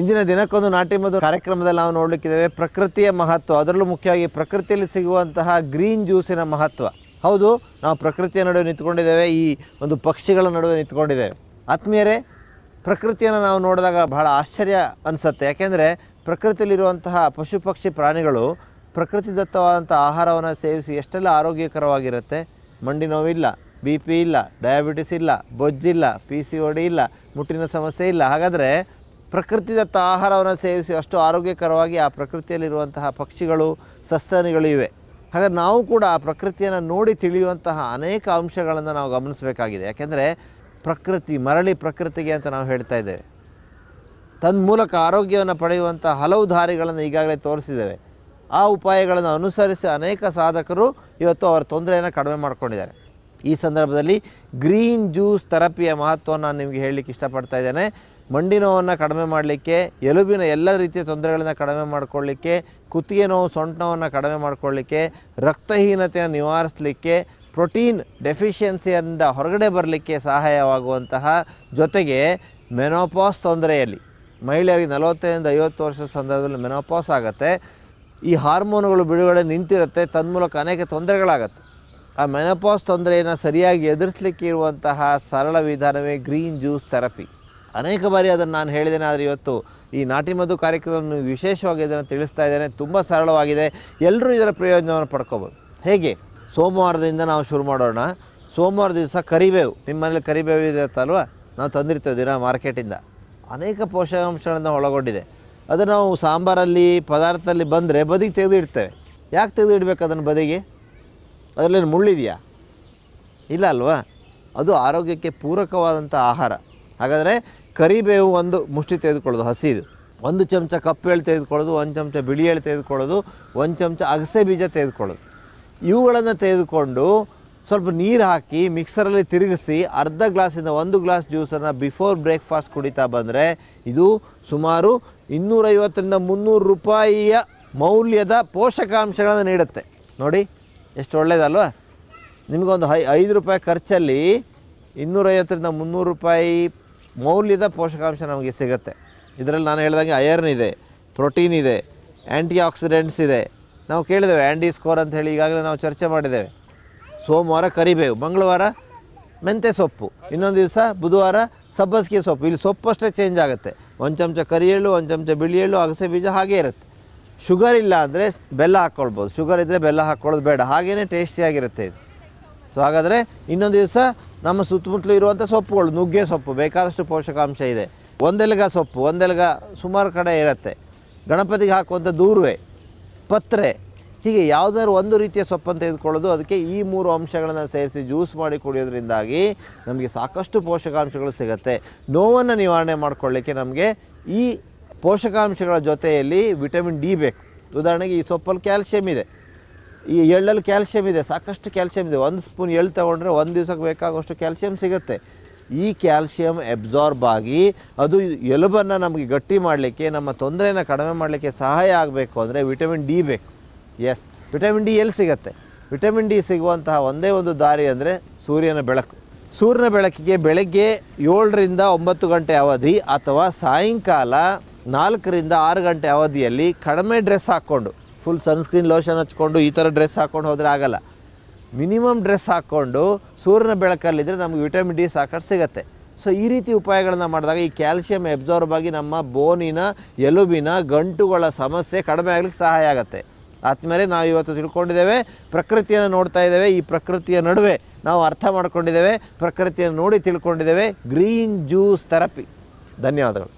ಇಂದಿನ ದಿನಕ್ಕೊಂದು ಮದುವೆ ಕಾರ್ಯಕ್ರಮದಲ್ಲಿ ನಾವು ನೋಡಲಿಕ್ಕಿದ್ದೇವೆ ಪ್ರಕೃತಿಯ ಮಹತ್ವ ಅದರಲ್ಲೂ ಮುಖ್ಯವಾಗಿ ಪ್ರಕೃತಿಯಲ್ಲಿ ಸಿಗುವಂತಹ ಗ್ರೀನ್ ಜ್ಯೂಸಿನ ಮಹತ್ವ ಹೌದು ನಾವು ಪ್ರಕೃತಿಯ ನಡುವೆ ನಿಂತ್ಕೊಂಡಿದ್ದೇವೆ ಈ ಒಂದು ಪಕ್ಷಿಗಳ ನಡುವೆ ನಿಂತ್ಕೊಂಡಿದ್ದೇವೆ ಆತ್ಮೀಯರೇ ಪ್ರಕೃತಿಯನ್ನು ನಾವು ನೋಡಿದಾಗ ಬಹಳ ಆಶ್ಚರ್ಯ ಅನಿಸುತ್ತೆ ಯಾಕೆಂದರೆ ಪ್ರಕೃತಿಯಲ್ಲಿರುವಂತಹ ಪಶು ಪಕ್ಷಿ ಪ್ರಾಣಿಗಳು ಪ್ರಕೃತಿದತ್ತವಾದಂಥ ಆಹಾರವನ್ನು ಸೇವಿಸಿ ಎಷ್ಟೆಲ್ಲ ಆರೋಗ್ಯಕರವಾಗಿರುತ್ತೆ ಮಂಡಿ ನೋವಿಲ್ಲ ಬಿ ಪಿ ಇಲ್ಲ ಡಯಾಬಿಟಿಸ್ ಇಲ್ಲ ಬೊಜ್ಜಿಲ್ಲ ಪಿ ಸಿ ಒಡಿ ಇಲ್ಲ ಮುಟ್ಟಿನ ಸಮಸ್ಯೆ ಇಲ್ಲ ಹಾಗಾದರೆ ಪ್ರಕೃತಿದತ್ತ ಆಹಾರವನ್ನು ಸೇವಿಸಿ ಅಷ್ಟು ಆರೋಗ್ಯಕರವಾಗಿ ಆ ಪ್ರಕೃತಿಯಲ್ಲಿರುವಂತಹ ಪಕ್ಷಿಗಳು ಸಸ್ತನಿಗಳು ಇವೆ ಹಾಗಾಗಿ ನಾವು ಕೂಡ ಆ ಪ್ರಕೃತಿಯನ್ನು ನೋಡಿ ತಿಳಿಯುವಂತಹ ಅನೇಕ ಅಂಶಗಳನ್ನು ನಾವು ಗಮನಿಸಬೇಕಾಗಿದೆ ಯಾಕೆಂದರೆ ಪ್ರಕೃತಿ ಮರಳಿ ಪ್ರಕೃತಿಗೆ ಅಂತ ನಾವು ಹೇಳ್ತಾ ಇದ್ದೇವೆ ತನ್ಮೂಲಕ ಆರೋಗ್ಯವನ್ನು ಪಡೆಯುವಂಥ ಹಲವು ದಾರಿಗಳನ್ನು ಈಗಾಗಲೇ ತೋರಿಸಿದ್ದೇವೆ ಆ ಉಪಾಯಗಳನ್ನು ಅನುಸರಿಸಿ ಅನೇಕ ಸಾಧಕರು ಇವತ್ತು ಅವರ ತೊಂದರೆಯನ್ನು ಕಡಿಮೆ ಮಾಡಿಕೊಂಡಿದ್ದಾರೆ ಈ ಸಂದರ್ಭದಲ್ಲಿ ಗ್ರೀನ್ ಜ್ಯೂಸ್ ಥೆರಪಿಯ ಮಹತ್ವವನ್ನು ನಾನು ನಿಮಗೆ ಹೇಳಲಿಕ್ಕೆ ಇಷ್ಟಪಡ್ತಾ ಇದ್ದೇನೆ ಮಂಡಿ ನೋವನ್ನು ಕಡಿಮೆ ಮಾಡಲಿಕ್ಕೆ ಎಲುಬಿನ ಎಲ್ಲ ರೀತಿಯ ತೊಂದರೆಗಳನ್ನು ಕಡಿಮೆ ಮಾಡಿಕೊಳ್ಳಿಕ್ಕೆ ಕುತ್ತಿಗೆ ನೋವು ಸೊಂಟ ನೋವನ್ನು ಕಡಿಮೆ ಮಾಡಿಕೊಳ್ಳಿಕ್ಕೆ ರಕ್ತಹೀನತೆಯನ್ನು ನಿವಾರಿಸಲಿಕ್ಕೆ ಪ್ರೋಟೀನ್ ಡೆಫಿಷಿಯನ್ಸಿಯಿಂದ ಹೊರಗಡೆ ಬರಲಿಕ್ಕೆ ಸಹಾಯವಾಗುವಂತಹ ಜೊತೆಗೆ ಮೆನೋಪಾಸ್ ತೊಂದರೆಯಲ್ಲಿ ಮಹಿಳೆಯರಿಗೆ ನಲವತ್ತೈದರಿಂದ ಐವತ್ತು ವರ್ಷದ ಸಂದರ್ಭದಲ್ಲಿ ಮೆನೋಪಾಸ್ ಆಗುತ್ತೆ ಈ ಹಾರ್ಮೋನುಗಳು ಬಿಡುಗಡೆ ನಿಂತಿರುತ್ತೆ ತನ್ಮೂಲಕ ಅನೇಕ ತೊಂದರೆಗಳಾಗತ್ತೆ ಆ ಮೆನೋಪಾಸ್ ತೊಂದರೆಯನ್ನು ಸರಿಯಾಗಿ ಎದುರಿಸಲಿಕ್ಕೆ ಇರುವಂತಹ ಸರಳ ವಿಧಾನವೇ ಗ್ರೀನ್ ಜ್ಯೂಸ್ ಥೆರಪಿ ಅನೇಕ ಬಾರಿ ಅದನ್ನು ನಾನು ಹೇಳಿದ್ದೇನೆ ಆದರೆ ಇವತ್ತು ಈ ನಾಟಿ ಮದ್ದು ಕಾರ್ಯಕ್ರಮವನ್ನು ವಿಶೇಷವಾಗಿ ಇದನ್ನು ತಿಳಿಸ್ತಾ ಇದ್ದೇನೆ ತುಂಬ ಸರಳವಾಗಿದೆ ಎಲ್ಲರೂ ಇದರ ಪ್ರಯೋಜನವನ್ನು ಪಡ್ಕೋಬೋದು ಹೇಗೆ ಸೋಮವಾರದಿಂದ ನಾವು ಶುರು ಮಾಡೋಣ ಸೋಮವಾರ ದಿವಸ ಕರಿಬೇವು ನಿಮ್ಮನೇಲಿ ಕರಿಬೇವು ಇರುತ್ತಲ್ವ ನಾವು ತಂದಿರ್ತೇವೆ ದಿನ ಮಾರ್ಕೆಟಿಂದ ಅನೇಕ ಪೋಷಕಾಂಶಗಳನ್ನು ಒಳಗೊಂಡಿದೆ ಅದು ನಾವು ಸಾಂಬಾರಲ್ಲಿ ಪದಾರ್ಥದಲ್ಲಿ ಬಂದರೆ ಬದಿಗೆ ತೆಗೆದು ಇಡ್ತೇವೆ ಯಾಕೆ ತೆಗೆದು ಇಡಬೇಕು ಅದನ್ನು ಬದಿಗೆ ಅದರಲ್ಲೇನು ಮುಳ್ಳಿದೆಯಾ ಇಲ್ಲ ಅಲ್ವಾ ಅದು ಆರೋಗ್ಯಕ್ಕೆ ಪೂರಕವಾದಂಥ ಆಹಾರ ಹಾಗಾದರೆ ಕರಿಬೇವು ಒಂದು ಮುಷ್ಟಿ ತೆಗೆದುಕೊಳ್ಳೋದು ಹಸಿದು ಒಂದು ಚಮಚ ಕಪ್ಪು ಎಳು ತೆಗೆದುಕೊಳ್ಳೋದು ಒಂದು ಚಮಚ ಬಿಳಿ ಎಳ್ಳು ತೆಗೆದುಕೊಳ್ಳೋದು ಒಂದು ಚಮಚ ಅಗಸೆ ಬೀಜ ತೆಗೆದುಕೊಳ್ಳೋದು ಇವುಗಳನ್ನು ತೆಗೆದುಕೊಂಡು ಸ್ವಲ್ಪ ನೀರು ಹಾಕಿ ಮಿಕ್ಸರಲ್ಲಿ ತಿರುಗಿಸಿ ಅರ್ಧ ಗ್ಲಾಸಿಂದ ಒಂದು ಗ್ಲಾಸ್ ಜ್ಯೂಸನ್ನು ಬಿಫೋರ್ ಬ್ರೇಕ್ಫಾಸ್ಟ್ ಕುಡಿತಾ ಬಂದರೆ ಇದು ಸುಮಾರು ಇನ್ನೂರೈವತ್ತರಿಂದ ಮುನ್ನೂರು ರೂಪಾಯಿಯ ಮೌಲ್ಯದ ಪೋಷಕಾಂಶಗಳನ್ನು ನೀಡುತ್ತೆ ನೋಡಿ ಎಷ್ಟು ಒಳ್ಳೆಯದಲ್ವಾ ನಿಮಗೊಂದು ಐ ಐದು ರೂಪಾಯಿ ಖರ್ಚಲ್ಲಿ ಇನ್ನೂರೈವತ್ತರಿಂದ ಮುನ್ನೂರು ರೂಪಾಯಿ ಮೌಲ್ಯದ ಪೋಷಕಾಂಶ ನಮಗೆ ಸಿಗುತ್ತೆ ಇದರಲ್ಲಿ ನಾನು ಹೇಳ್ದಂಗೆ ಐರನ್ ಇದೆ ಪ್ರೋಟೀನ್ ಇದೆ ಆ್ಯಂಟಿ ಆಕ್ಸಿಡೆಂಟ್ಸ್ ಇದೆ ನಾವು ಕೇಳಿದ್ದೇವೆ ಆ್ಯಂಟಿ ಸ್ಕೋರ್ ಅಂತ ಹೇಳಿ ಈಗಾಗಲೇ ನಾವು ಚರ್ಚೆ ಮಾಡಿದ್ದೇವೆ ಸೋಮವಾರ ಕರಿಬೇವು ಮಂಗಳವಾರ ಮೆಂತೆ ಸೊಪ್ಪು ಇನ್ನೊಂದು ದಿವಸ ಬುಧವಾರ ಸಬ್ಬಸಿಗೆ ಸೊಪ್ಪು ಇಲ್ಲಿ ಸೊಪ್ಪಷ್ಟೇ ಚೇಂಜ್ ಆಗುತ್ತೆ ಒಂದು ಚಮಚ ಕರಿ ಎಳ್ಳು ಒಂದು ಚಮಚ ಬಿಳಿ ಎಳ್ಳು ಅಗಸೆ ಬೀಜ ಹಾಗೇ ಇರುತ್ತೆ ಶುಗರ್ ಇಲ್ಲ ಅಂದರೆ ಬೆಲ್ಲ ಹಾಕ್ಕೊಳ್ಬೋದು ಶುಗರ್ ಇದ್ದರೆ ಬೆಲ್ಲ ಹಾಕ್ಕೊಳ್ಳೋದು ಬೇಡ ಹಾಗೇ ಟೇಸ್ಟಿಯಾಗಿರುತ್ತೆ ಇದು ಸೊ ಹಾಗಾದರೆ ಇನ್ನೊಂದು ದಿವಸ ನಮ್ಮ ಸುತ್ತಮುತ್ತಲು ಇರುವಂಥ ಸೊಪ್ಪುಗಳು ನುಗ್ಗೆ ಸೊಪ್ಪು ಬೇಕಾದಷ್ಟು ಪೋಷಕಾಂಶ ಇದೆ ಒಂದೆಲಗ ಸೊಪ್ಪು ಒಂದೆಲಗ ಸುಮಾರು ಕಡೆ ಇರುತ್ತೆ ಗಣಪತಿಗೆ ಹಾಕುವಂಥ ದೂರ್ವೆ ಪತ್ರೆ ಹೀಗೆ ಯಾವುದಾದ್ರು ಒಂದು ರೀತಿಯ ಸೊಪ್ಪನ್ನು ತೆಗೆದುಕೊಳ್ಳೋದು ಅದಕ್ಕೆ ಈ ಮೂರು ಅಂಶಗಳನ್ನು ಸೇರಿಸಿ ಜ್ಯೂಸ್ ಮಾಡಿ ಕುಡಿಯೋದ್ರಿಂದಾಗಿ ನಮಗೆ ಸಾಕಷ್ಟು ಪೋಷಕಾಂಶಗಳು ಸಿಗುತ್ತೆ ನೋವನ್ನು ನಿವಾರಣೆ ಮಾಡಿಕೊಳ್ಳಿಕ್ಕೆ ನಮಗೆ ಈ ಪೋಷಕಾಂಶಗಳ ಜೊತೆಯಲ್ಲಿ ವಿಟಮಿನ್ ಡಿ ಬೇಕು ಉದಾಹರಣೆಗೆ ಈ ಸೊಪ್ಪಲ್ಲಿ ಕ್ಯಾಲ್ಸಿಯಂ ಇದೆ ಈ ಎಳ್ಳಲ್ಲಿ ಕ್ಯಾಲ್ಸಿಯಂ ಇದೆ ಸಾಕಷ್ಟು ಕ್ಯಾಲ್ಸಿಯಂ ಇದೆ ಒಂದು ಸ್ಪೂನ್ ಎಳ್ಳು ತೊಗೊಂಡ್ರೆ ಒಂದು ದಿವಸಕ್ಕೆ ಬೇಕಾಗುವಷ್ಟು ಕ್ಯಾಲ್ಸಿಯಂ ಸಿಗುತ್ತೆ ಈ ಕ್ಯಾಲ್ಸಿಯಂ ಎಬ್ಸಾರ್ಬ್ ಆಗಿ ಅದು ಎಲುಬನ್ನು ನಮಗೆ ಗಟ್ಟಿ ಮಾಡಲಿಕ್ಕೆ ನಮ್ಮ ತೊಂದರೆಯನ್ನು ಕಡಿಮೆ ಮಾಡಲಿಕ್ಕೆ ಸಹಾಯ ಆಗಬೇಕು ಅಂದರೆ ವಿಟಮಿನ್ ಡಿ ಬೇಕು ಎಸ್ ವಿಟಮಿನ್ ಡಿ ಎಲ್ಲಿ ಸಿಗುತ್ತೆ ವಿಟಮಿನ್ ಡಿ ಸಿಗುವಂತಹ ಒಂದೇ ಒಂದು ದಾರಿ ಅಂದರೆ ಸೂರ್ಯನ ಬೆಳಕು ಸೂರ್ಯನ ಬೆಳಕಿಗೆ ಬೆಳಗ್ಗೆ ಏಳರಿಂದ ಒಂಬತ್ತು ಗಂಟೆ ಅವಧಿ ಅಥವಾ ಸಾಯಂಕಾಲ ನಾಲ್ಕರಿಂದ ಆರು ಗಂಟೆ ಅವಧಿಯಲ್ಲಿ ಕಡಿಮೆ ಡ್ರೆಸ್ ಹಾಕ್ಕೊಂಡು ಫುಲ್ ಸನ್ಸ್ಕ್ರೀನ್ ಲೋಷನ್ ಹಚ್ಕೊಂಡು ಈ ಥರ ಡ್ರೆಸ್ ಹಾಕ್ಕೊಂಡು ಹೋದರೆ ಆಗಲ್ಲ ಮಿನಿಮಮ್ ಡ್ರೆಸ್ ಹಾಕ್ಕೊಂಡು ಸೂರ್ಯನ ಬೆಳಕಲ್ಲಿದ್ದರೆ ನಮಗೆ ವಿಟಮಿನ್ ಡಿ ಸಾಕಷ್ಟು ಸಿಗುತ್ತೆ ಸೊ ಈ ರೀತಿ ಉಪಾಯಗಳನ್ನು ಮಾಡಿದಾಗ ಈ ಕ್ಯಾಲ್ಶಿಯಂ ಎಬ್ಸಾರ್ಬ್ ಆಗಿ ನಮ್ಮ ಬೋನಿನ ಎಲುಬಿನ ಗಂಟುಗಳ ಸಮಸ್ಯೆ ಕಡಿಮೆ ಆಗಲಿಕ್ಕೆ ಸಹಾಯ ಆಗುತ್ತೆ ಆದ್ಮೇಲೆ ನಾವು ಇವತ್ತು ತಿಳ್ಕೊಂಡಿದ್ದೇವೆ ಪ್ರಕೃತಿಯನ್ನು ನೋಡ್ತಾ ಇದ್ದೇವೆ ಈ ಪ್ರಕೃತಿಯ ನಡುವೆ ನಾವು ಅರ್ಥ ಮಾಡ್ಕೊಂಡಿದ್ದೇವೆ ಪ್ರಕೃತಿಯನ್ನು ನೋಡಿ ತಿಳ್ಕೊಂಡಿದ್ದೇವೆ ಗ್ರೀನ್ ಜ್ಯೂಸ್ ಥೆರಪಿ ಧನ್ಯವಾದಗಳು